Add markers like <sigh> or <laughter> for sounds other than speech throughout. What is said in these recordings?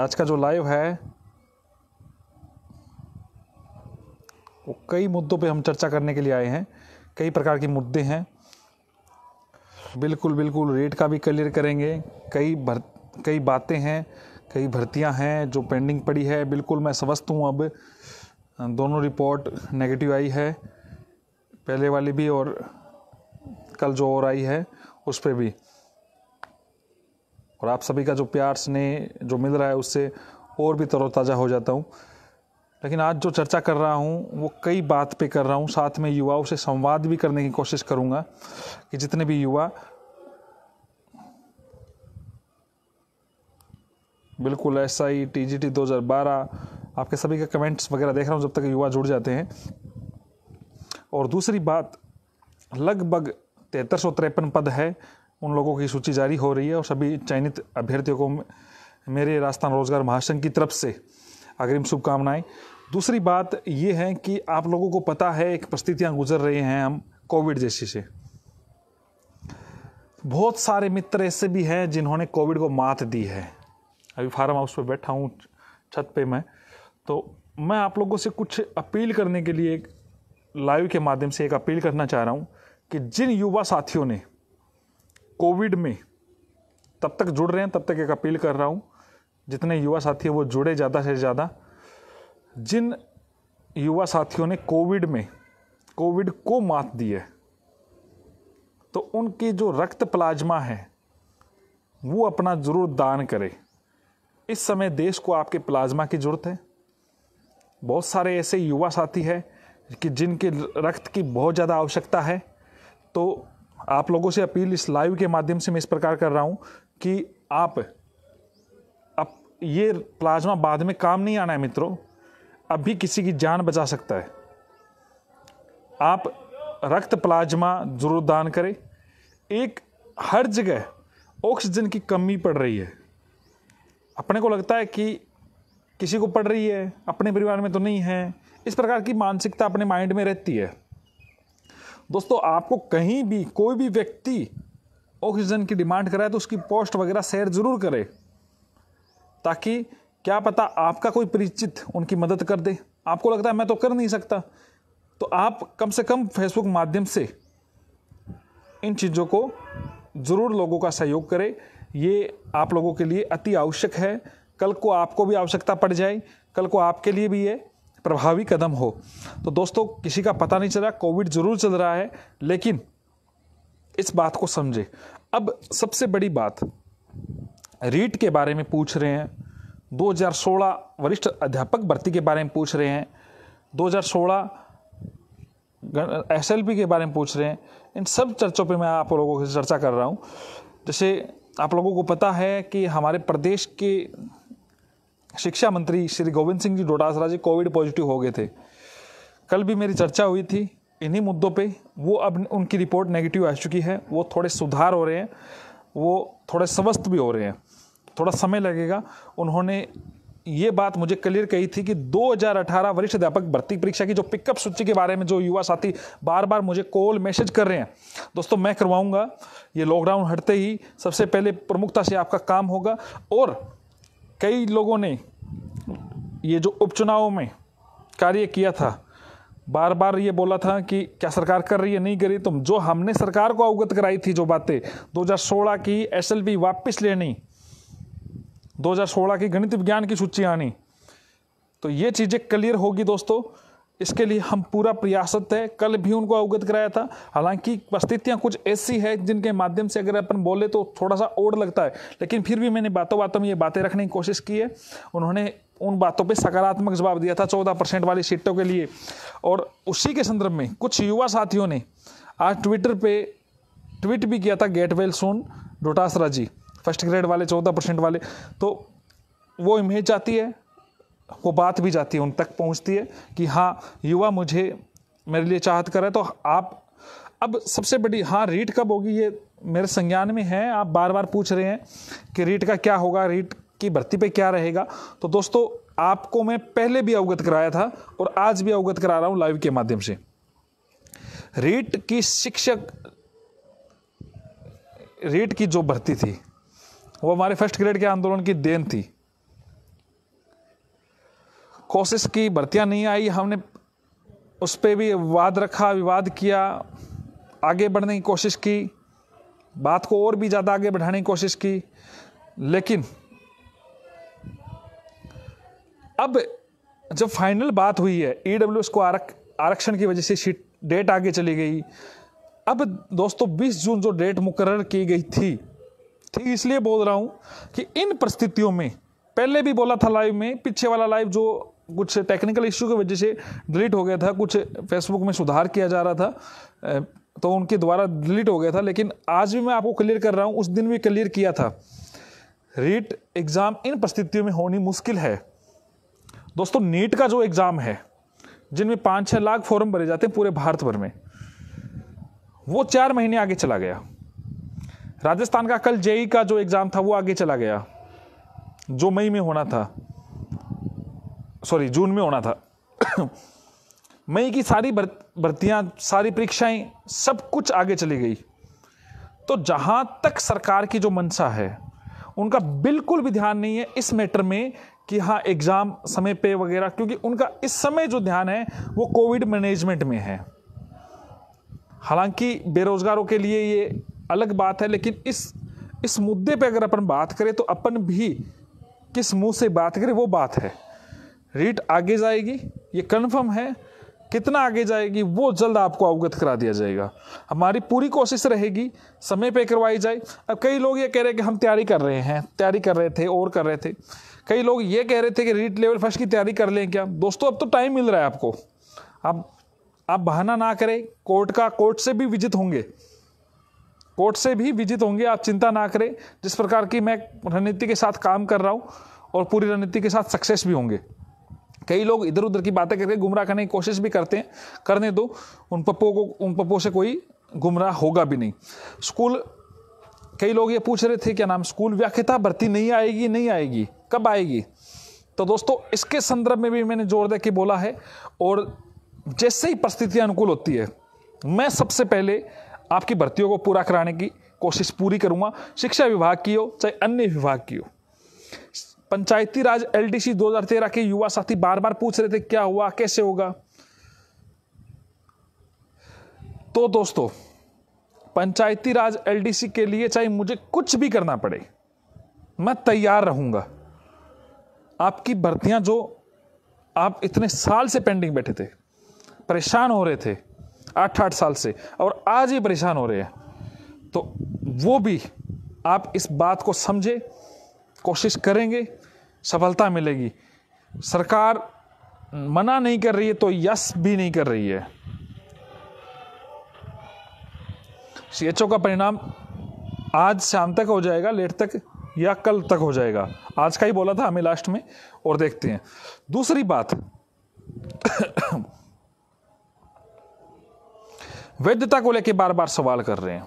आज का जो लाइव है वो कई मुद्दों पे हम चर्चा करने के लिए आए हैं कई प्रकार के मुद्दे हैं बिल्कुल बिल्कुल रेट का भी क्लियर करेंगे कई भर कई बातें हैं कई भर्तियां हैं जो पेंडिंग पड़ी है बिल्कुल मैं समझता हूँ अब दोनों रिपोर्ट नेगेटिव आई है पहले वाली भी और कल जो और आई है उस पर भी और आप सभी का जो प्यार स्नेह जो मिल रहा है उससे और भी तरोताज़ा हो जाता हूँ लेकिन आज जो चर्चा कर रहा हूँ वो कई बात पे कर रहा हूँ साथ में युवाओं से संवाद भी करने की कोशिश करूँगा कि जितने भी युवा बिल्कुल ऐसा ही टी जी टी दो हज़ार बारह आपके सभी के कमेंट्स वगैरह देख रहा हूँ जब तक युवा जुड़ जाते हैं और दूसरी बात लगभग तिहत्तर सौ तिरपन पद है उन लोगों की सूची जारी हो रही है और सभी चयनित अभ्यर्थियों को मेरे राजस्थान रोजगार महासंघ की तरफ से अग्रिम शुभकामनाएं दूसरी बात ये है कि आप लोगों को पता है एक परिस्थितियाँ गुजर रहे हैं हम कोविड जैसी से बहुत सारे मित्र ऐसे भी हैं जिन्होंने कोविड को मात दी है अभी फार्म हाउस पर बैठा हूँ छत पे मैं तो मैं आप लोगों से कुछ अपील करने के लिए लाइव के माध्यम से एक अपील करना चाह रहा हूँ कि जिन युवा साथियों ने कोविड में तब तक जुड़ रहे हैं तब तक एक अपील कर रहा हूँ जितने युवा साथी हैं वो जुड़े ज़्यादा से ज़्यादा जिन युवा साथियों ने कोविड में कोविड को मात दी है तो उनकी जो रक्त प्लाज्मा है वो अपना ज़रूर दान करें इस समय देश को आपके प्लाज्मा की ज़रूरत है बहुत सारे ऐसे युवा साथी हैं कि जिनके रक्त की बहुत ज़्यादा आवश्यकता है तो आप लोगों से अपील इस लाइव के माध्यम से मैं इस प्रकार कर रहा हूँ कि आप अब ये प्लाज्मा बाद में काम नहीं आना है मित्रों अभी किसी की जान बचा सकता है आप रक्त प्लाज्मा जरूर दान करें एक हर जगह ऑक्सीजन की कमी पड़ रही है अपने को लगता है कि किसी को पड़ रही है अपने परिवार में तो नहीं है इस प्रकार की मानसिकता अपने माइंड में रहती है दोस्तों आपको कहीं भी कोई भी व्यक्ति ऑक्सीजन की डिमांड कराए तो उसकी पोस्ट वगैरह शेयर ज़रूर करें ताकि क्या पता आपका कोई परिचित उनकी मदद कर दे आपको लगता है मैं तो कर नहीं सकता तो आप कम से कम फेसबुक माध्यम से इन चीज़ों को ज़रूर लोगों का सहयोग करें ये आप लोगों के लिए अति आवश्यक है कल को आपको भी आवश्यकता पड़ जाए कल को आपके लिए भी है प्रभावी कदम हो तो दोस्तों किसी का पता नहीं चला कोविड ज़रूर चल रहा है लेकिन इस बात को समझे अब सबसे बड़ी बात रीट के बारे में पूछ रहे हैं 2016 वरिष्ठ अध्यापक भर्ती के बारे में पूछ रहे हैं 2016 एसएलपी के बारे में पूछ रहे हैं इन सब चर्चों पे मैं आप लोगों से चर्चा कर रहा हूँ जैसे आप लोगों को पता है कि हमारे प्रदेश के शिक्षा मंत्री श्री गोविंद सिंह जी डोटासरा जी कोविड पॉजिटिव हो गए थे कल भी मेरी चर्चा हुई थी इन्हीं मुद्दों पे वो अब उनकी रिपोर्ट नेगेटिव आ चुकी है वो थोड़े सुधार हो रहे हैं वो थोड़े स्वस्थ भी हो रहे हैं थोड़ा समय लगेगा उन्होंने ये बात मुझे क्लियर कही थी कि 2018 वरिष्ठ अध्यापक भर्ती परीक्षा की जो पिकअप सूची के बारे में जो युवा साथी बार बार मुझे कॉल मैसेज कर रहे हैं दोस्तों मैं करवाऊंगा ये लॉकडाउन हटते ही सबसे पहले प्रमुखता से आपका काम होगा और कई लोगों ने ये जो उपचुनाव में कार्य किया था बार बार ये बोला था कि क्या सरकार कर रही है नहीं करी तुम जो हमने सरकार को अवगत कराई थी जो बातें 2016 की एस वापस लेनी 2016 की गणित विज्ञान की सूची आनी तो ये चीज़ें क्लियर होगी दोस्तों इसके लिए हम पूरा प्रयासत है कल भी उनको अवगत कराया था हालांकि परिस्थितियाँ कुछ ऐसी है जिनके माध्यम से अगर अपन बोले तो थोड़ा सा ओढ़ लगता है लेकिन फिर भी मैंने बातों बातों में ये बातें रखने की कोशिश की है उन्होंने उन बातों पे सकारात्मक जवाब दिया था चौदह परसेंट वाली सीटों के लिए और उसी के संदर्भ में कुछ युवा साथियों ने आज ट्विटर पे ट्वीट भी किया था get well soon Dotasra ji first grade वाले चौदह परसेंट वाले तो वो इमेज आती है को बात भी जाती है उन तक पहुंचती है कि हाँ युवा मुझे मेरे लिए चाहत कर रहा है तो आप अब सबसे बड़ी हाँ रीट कब होगी ये मेरे संज्ञान में है आप बार बार पूछ रहे हैं कि रीट का क्या होगा रीट की भर्ती पे क्या रहेगा तो दोस्तों आपको मैं पहले भी अवगत कराया था और आज भी अवगत करा रहा हूँ लाइव के माध्यम से रीट की शिक्षक रीट की जो भर्ती थी वो हमारे फर्स्ट ग्रेड के आंदोलन की देन थी कोशिश की भर्तियाँ नहीं आई हमने उस पर भी वाद रखा विवाद किया आगे बढ़ने की कोशिश की बात को और भी ज़्यादा आगे बढ़ाने की कोशिश की लेकिन अब जब फाइनल बात हुई है ई डब्ल्यू एस को आरक, आरक्षण की वजह से सीट डेट आगे चली गई अब दोस्तों 20 जून जो डेट मुकर की गई थी ठीक इसलिए बोल रहा हूँ कि इन परिस्थितियों में पहले भी बोला था लाइव में पीछे वाला लाइव जो कुछ टेक्निकल इश्यू की वजह से डिलीट हो गया था कुछ फेसबुक में सुधार किया जा रहा था तो उनके द्वारा डिलीट हो गया था लेकिन आज भी मैं आपको क्लियर कर रहा हूँ उस दिन भी क्लियर किया था रीट एग्ज़ाम इन परिस्थितियों में होनी मुश्किल है दोस्तों नीट का जो एग्ज़ाम है जिनमें पाँच छः लाख फॉर्म भरे जाते हैं पूरे भारत भर में वो चार महीने आगे चला गया राजस्थान का कल जेई का जो एग्ज़ाम था वो आगे चला गया जो मई में होना था सॉरी जून में होना था मई की सारी भर्तियां सारी परीक्षाएं सब कुछ आगे चली गई तो जहां तक सरकार की जो मंशा है उनका बिल्कुल भी ध्यान नहीं है इस मैटर में कि हाँ एग्ज़ाम समय पे वगैरह क्योंकि उनका इस समय जो ध्यान है वो कोविड मैनेजमेंट में है हालांकि बेरोज़गारों के लिए ये अलग बात है लेकिन इस इस मुद्दे पे अगर अपन बात करें तो अपन भी किस मुंह से बात करें वो बात है रेट आगे जाएगी ये कन्फर्म है कितना आगे जाएगी वो जल्द आपको अवगत करा दिया जाएगा हमारी पूरी कोशिश रहेगी समय पे करवाई जाए अब कई लोग ये कह रहे हैं कि हम तैयारी कर रहे हैं तैयारी कर रहे थे और कर रहे थे कई लोग ये कह रहे थे कि रीट लेवल फर्स्ट की तैयारी कर लें क्या दोस्तों अब तो टाइम मिल रहा है आपको अब आप बहाना ना करें कोर्ट का कोर्ट से भी विजित होंगे कोर्ट से भी विजित होंगे आप चिंता ना करें जिस प्रकार की मैं रणनीति के साथ काम कर रहा हूँ और पूरी रणनीति के साथ सक्सेस भी होंगे कई लोग इधर उधर की बातें करके गुमराह करने की कोशिश भी करते हैं करने दो उन पप्पो को उन पप्पो से कोई गुमराह होगा भी नहीं स्कूल कई लोग ये पूछ रहे थे क्या नाम स्कूल व्याख्यता भर्ती नहीं आएगी नहीं आएगी कब आएगी तो दोस्तों इसके संदर्भ में भी मैंने जोर दे के बोला है और जैसे ही परिस्थितियाँ अनुकूल होती है मैं सबसे पहले आपकी भर्तियों को पूरा कराने की कोशिश पूरी करूँगा शिक्षा विभाग की हो चाहे अन्य विभाग की हो पंचायती राज एलडीसी 2013 के युवा साथी बार बार पूछ रहे थे क्या हुआ कैसे होगा तो दोस्तों पंचायती राज एलडीसी के लिए चाहे मुझे कुछ भी करना पड़े मैं तैयार रहूंगा आपकी भर्तियां जो आप इतने साल से पेंडिंग बैठे थे परेशान हो रहे थे आठ आठ साल से और आज ही परेशान हो रहे हैं तो वो भी आप इस बात को समझे कोशिश करेंगे सफलता मिलेगी सरकार मना नहीं कर रही है तो यस भी नहीं कर रही है सी का परिणाम आज शाम तक हो जाएगा लेट तक या कल तक हो जाएगा आज का ही बोला था हमें लास्ट में और देखते हैं दूसरी बात <coughs> वैधता को लेकर बार बार सवाल कर रहे हैं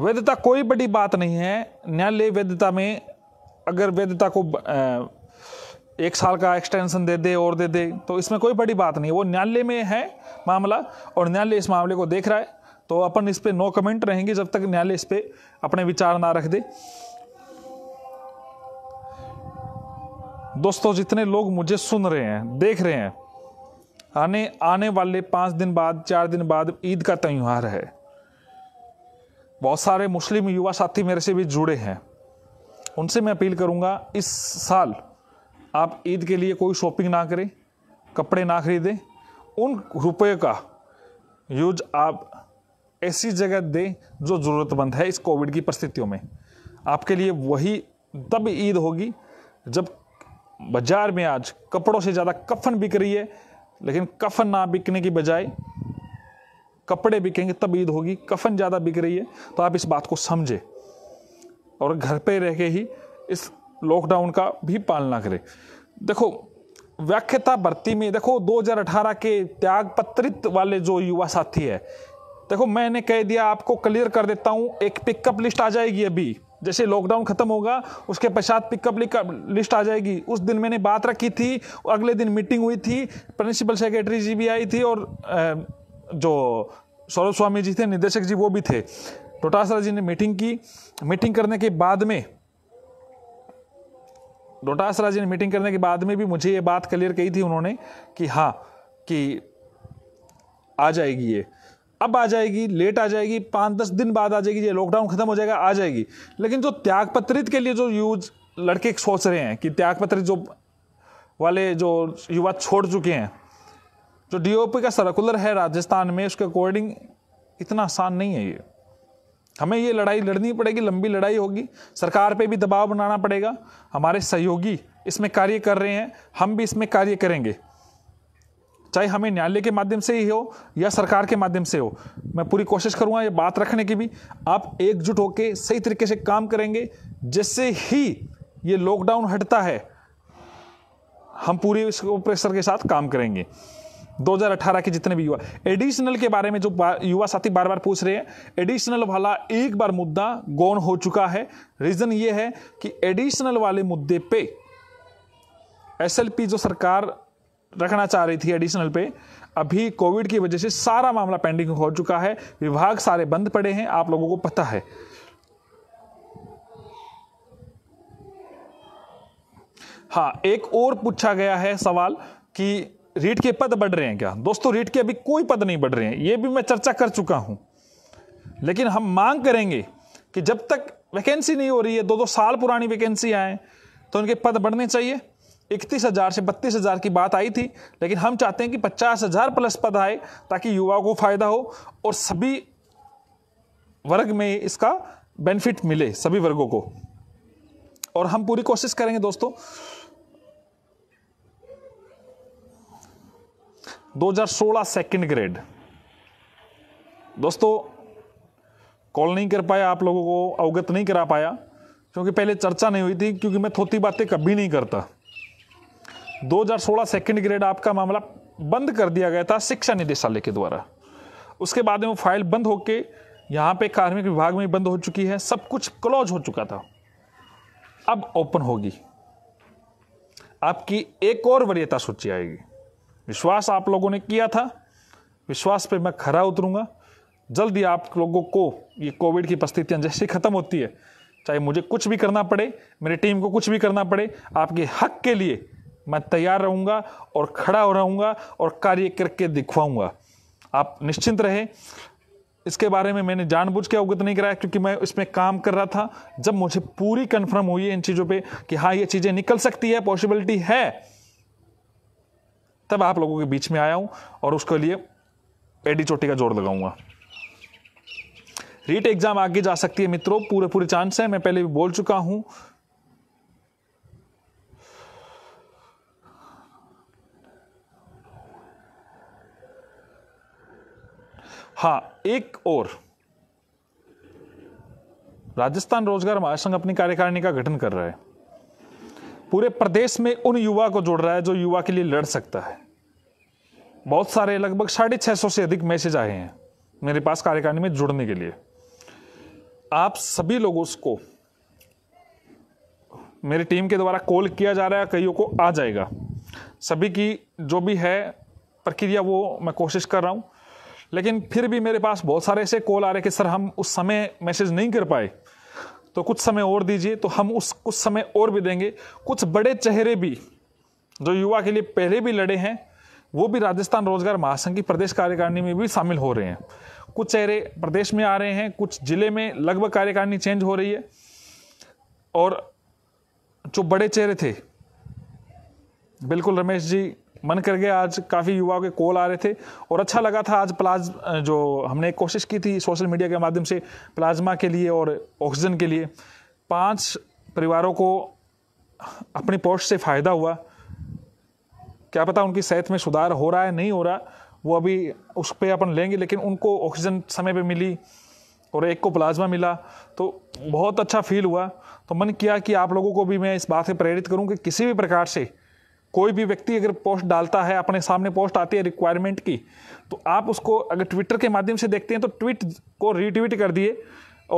वैधता कोई बड़ी बात नहीं है न्यायालय वैधता में अगर वैधता को एक साल का एक्सटेंशन दे दे और दे दे तो इसमें कोई बड़ी बात नहीं वो न्यायालय में है मामला और न्यायालय इस मामले को देख रहा है तो अपन इस पर नो कमेंट रहेंगे जब तक न्यायालय इस पर अपने विचार ना रख दे दोस्तों जितने लोग मुझे सुन रहे हैं देख रहे हैं आने आने वाले पाँच दिन बाद चार दिन बाद ईद का त्यौहार है बहुत सारे मुस्लिम युवा साथी मेरे से भी जुड़े हैं उनसे मैं अपील करूँगा इस साल आप ईद के लिए कोई शॉपिंग ना करें कपड़े ना खरीदें उन रुपये का यूज आप ऐसी जगह दें जो ज़रूरतमंद है इस कोविड की परिस्थितियों में आपके लिए वही तब ईद होगी जब बाज़ार में आज कपड़ों से ज़्यादा कफन बिक रही है लेकिन कफन ना बिकने की बजाय कपड़े बिकेंगे तब ईद होगी कफन ज़्यादा बिक रही है तो आप इस बात को समझें और घर पे रह के ही इस लॉकडाउन का भी पालना करें देखो व्याख्यता भर्ती में देखो 2018 के त्याग पत्रित वाले जो युवा साथी है देखो मैंने कह दिया आपको क्लियर कर देता हूँ एक पिकअप लिस्ट आ जाएगी अभी जैसे लॉकडाउन खत्म होगा उसके पश्चात पिकअप लिस्ट आ जाएगी उस दिन मैंने बात रखी थी अगले दिन मीटिंग हुई थी प्रिंसिपल सेक्रेटरी जी भी आई थी और जो सौरभ स्वामी जी थे निदेशक जी वो भी थे डोटासरा जी ने मीटिंग की मीटिंग करने के बाद में डोटासरा जी ने मीटिंग करने के बाद में भी मुझे ये बात क्लियर कही थी उन्होंने कि हाँ कि आ जाएगी ये अब आ जाएगी लेट आ जाएगी पाँच दस दिन बाद आ जाएगी ये लॉकडाउन खत्म हो जाएगा आ जाएगी लेकिन जो त्यागपत्रित के लिए जो यूज लड़के सोच रहे हैं कि त्यागपत्रित जो वाले जो युवा छोड़ चुके हैं जो डीओपी का सर्कुलर है राजस्थान में उसके अकॉर्डिंग इतना आसान नहीं है ये हमें ये लड़ाई लड़नी पड़ेगी लंबी लड़ाई होगी सरकार पे भी दबाव बनाना पड़ेगा हमारे सहयोगी इसमें कार्य कर रहे हैं हम भी इसमें कार्य करेंगे चाहे हमें न्यायालय के माध्यम से ही हो या सरकार के माध्यम से हो मैं पूरी कोशिश करूंगा ये बात रखने की भी आप एकजुट होकर सही तरीके से काम करेंगे जिससे ही ये लॉकडाउन हटता है हम पूरी इस प्रेशर के साथ काम करेंगे 2018 के जितने भी युवा एडिशनल के बारे में जो युवा साथी बार बार पूछ रहे हैं एडिशनल वाला एक बार मुद्दा गौन हो चुका है रीजन ये है कि एडिशनल वाले मुद्दे पे एसएलपी जो सरकार रखना चाह रही थी एडिशनल पे अभी कोविड की वजह से सारा मामला पेंडिंग हो चुका है विभाग सारे बंद पड़े हैं आप लोगों को पता है हाँ एक और पूछा गया है सवाल कि रीट के पद बढ़ रहे हैं क्या दोस्तों रीट के अभी कोई पद नहीं बढ़ रहे हैं ये भी मैं चर्चा कर चुका हूं लेकिन हम मांग करेंगे कि जब तक वैकेंसी नहीं हो रही है दो दो साल पुरानी वैकेंसी आए तो उनके पद बढ़ने चाहिए इकतीस हज़ार से बत्तीस हज़ार की बात आई थी लेकिन हम चाहते हैं कि पचास हज़ार प्लस पद आए ताकि युवाओं को फ़ायदा हो और सभी वर्ग में इसका बेनिफिट मिले सभी वर्गों को और हम पूरी कोशिश करेंगे दोस्तों 2016 सेकंड ग्रेड दोस्तों कॉल नहीं कर पाया आप लोगों को अवगत नहीं करा पाया क्योंकि पहले चर्चा नहीं हुई थी क्योंकि मैं थोती बातें कभी नहीं करता 2016 सेकंड ग्रेड आपका मामला बंद कर दिया गया था शिक्षा निदेशालय के द्वारा उसके बाद में वो फाइल बंद होके यहाँ पे कार्मिक विभाग में बंद हो चुकी है सब कुछ क्लोज हो चुका था अब ओपन होगी आपकी एक और वरीयता सूची आएगी विश्वास आप लोगों ने किया था विश्वास पे मैं खरा उतरूंगा जल्दी आप लोगों को ये कोविड की परिस्थितियाँ जैसे ख़त्म होती है चाहे मुझे कुछ भी करना पड़े मेरी टीम को कुछ भी करना पड़े आपके हक के लिए मैं तैयार रहूँगा और खड़ा हो रहूँगा और कार्य करके दिखवाऊँगा आप निश्चिंत रहे इसके बारे में मैंने जानबूझ के अवगत नहीं कराया क्योंकि मैं इसमें काम कर रहा था जब मुझे पूरी कन्फर्म हुई है इन चीज़ों पे कि हाँ ये चीज़ें निकल सकती है पॉसिबिलिटी है तब आप लोगों के बीच में आया हूँ और उसके लिए एडी चोटी का जोर लगाऊंगा रीट एग्जाम आगे जा सकती है मित्रों पूरे पूरे चांस है मैं पहले भी बोल चुका हूं हाँ एक और राजस्थान रोजगार महासंघ अपनी कार्यकारिणी का गठन कर रहा है पूरे प्रदेश में उन युवा को जोड़ रहा है जो युवा के लिए लड़ सकता है बहुत सारे लगभग साढ़े छः सौ से अधिक मैसेज आए हैं मेरे पास कार्यकारिणी में जुड़ने के लिए आप सभी लोगों को मेरी टीम के द्वारा कॉल किया जा रहा है कईयों को आ जाएगा सभी की जो भी है प्रक्रिया वो मैं कोशिश कर रहा हूँ लेकिन फिर भी मेरे पास बहुत सारे ऐसे कॉल आ रहे हैं कि सर हम उस समय मैसेज नहीं कर पाए तो कुछ समय और दीजिए तो हम उस कुछ समय और भी देंगे कुछ बड़े चेहरे भी जो युवा के लिए पहले भी लड़े हैं वो भी राजस्थान रोजगार महासंघ की प्रदेश कार्यकारिणी में भी शामिल हो रहे हैं कुछ चेहरे प्रदेश में आ रहे हैं कुछ जिले में लगभग कार्यकारिणी चेंज हो रही है और जो बड़े चेहरे थे बिल्कुल रमेश जी मन कर गया आज काफ़ी युवाओं के कॉल आ रहे थे और अच्छा लगा था आज प्लाज जो हमने कोशिश की थी सोशल मीडिया के माध्यम से प्लाज्मा के लिए और ऑक्सीजन के लिए पांच परिवारों को अपनी पोस्ट से फ़ायदा हुआ क्या पता उनकी सेहत में सुधार हो रहा है नहीं हो रहा वो अभी उस पर अपन लेंगे लेकिन उनको ऑक्सीजन समय पर मिली और एक को प्लाज्मा मिला तो बहुत अच्छा फील हुआ तो मन किया कि आप लोगों को भी मैं इस बात से प्रेरित करूं कि किसी भी प्रकार से कोई भी व्यक्ति अगर पोस्ट डालता है अपने सामने पोस्ट आती है रिक्वायरमेंट की तो आप उसको अगर ट्विटर के माध्यम से देखते हैं तो ट्वीट को रीट्वीट कर दिए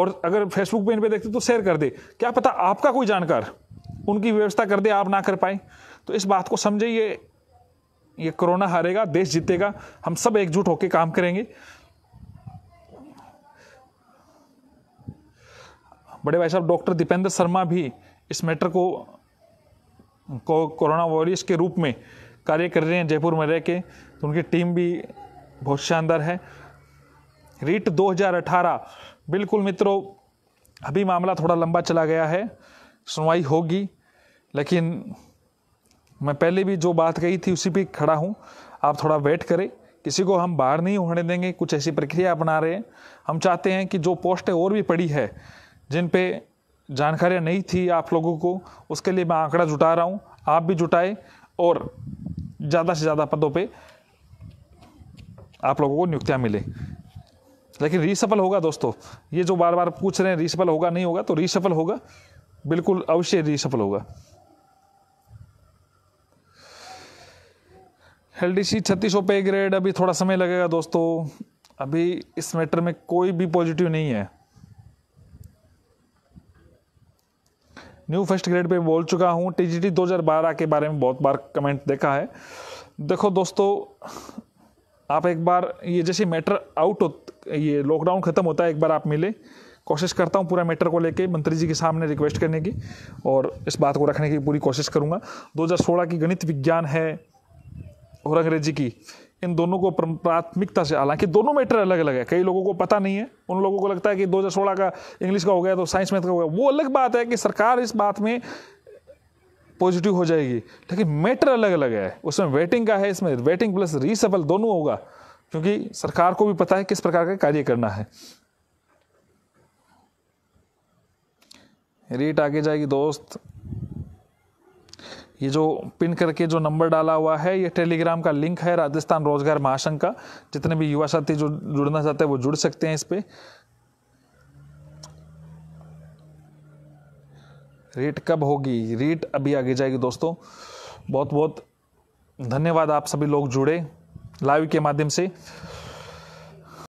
और अगर फेसबुक पे इन पे देखते तो शेयर कर दे क्या पता आपका कोई जानकार उनकी व्यवस्था कर दे आप ना कर पाए तो इस बात को समझे ये ये कोरोना हारेगा देश जीतेगा हम सब एकजुट होकर काम करेंगे बड़े भाई साहब डॉक्टर दीपेंद्र शर्मा भी इस मैटर को को कोरोना वॉरियर्स के रूप में कार्य कर रहे हैं जयपुर में रह के तो उनकी टीम भी बहुत शानदार है रीट 2018 बिल्कुल मित्रों अभी मामला थोड़ा लंबा चला गया है सुनवाई होगी लेकिन मैं पहले भी जो बात कही थी उसी पे खड़ा हूँ आप थोड़ा वेट करें किसी को हम बाहर नहीं होने देंगे कुछ ऐसी प्रक्रिया अपना रहे हैं हम चाहते हैं कि जो पोस्टें और भी पड़ी है जिन पे जानकारियाँ नहीं थी आप लोगों को उसके लिए मैं आंकड़ा जुटा रहा हूँ आप भी जुटाएं और ज़्यादा से ज़्यादा पदों पे आप लोगों को नियुक्तियाँ मिले लेकिन रीसफल होगा दोस्तों ये जो बार बार पूछ रहे हैं रीसफल होगा नहीं होगा तो रीसफल होगा बिल्कुल अवश्य रीसफल होगा एल डी सी छत्तीस सौ पे ग्रेड अभी थोड़ा समय लगेगा दोस्तों अभी इस मैटर में कोई भी पॉजिटिव नहीं है न्यू फर्स्ट ग्रेड पे बोल चुका हूँ टी 2012 के बारे में बहुत बार कमेंट देखा है देखो दोस्तों आप एक बार ये जैसे मैटर आउट हो ये लॉकडाउन ख़त्म होता है एक बार आप मिले कोशिश करता हूँ पूरा मैटर को लेके मंत्री जी के सामने रिक्वेस्ट करने की और इस बात को रखने की पूरी कोशिश करूँगा दो की गणित विज्ञान है और अंग्रेजी की इन दोनों को प्राथमिकता से हालांकि दोनों मैटर अलग अलग है कई लोगों को पता नहीं है उन लोगों को लगता है कि दो हजार सोलह का इंग्लिश का हो गया तो साइंस मैथ का हो गया वो अलग बात है कि सरकार इस बात में पॉजिटिव हो जाएगी लेकिन मैटर अलग अलग है उसमें वेटिंग का है इसमें वेटिंग प्लस रीसफल दोनों होगा क्योंकि सरकार को भी पता है किस प्रकार का कार्य करना है रेट आगे जाएगी दोस्त ये जो पिन करके जो नंबर डाला हुआ है ये टेलीग्राम का लिंक है राजस्थान रोजगार महासंघ का जितने भी युवा साथी जो जुड़ना चाहते हैं वो जुड़ सकते हैं इस पर रेट कब होगी रेट अभी आगे जाएगी दोस्तों बहुत बहुत धन्यवाद आप सभी लोग जुड़े लाइव के माध्यम से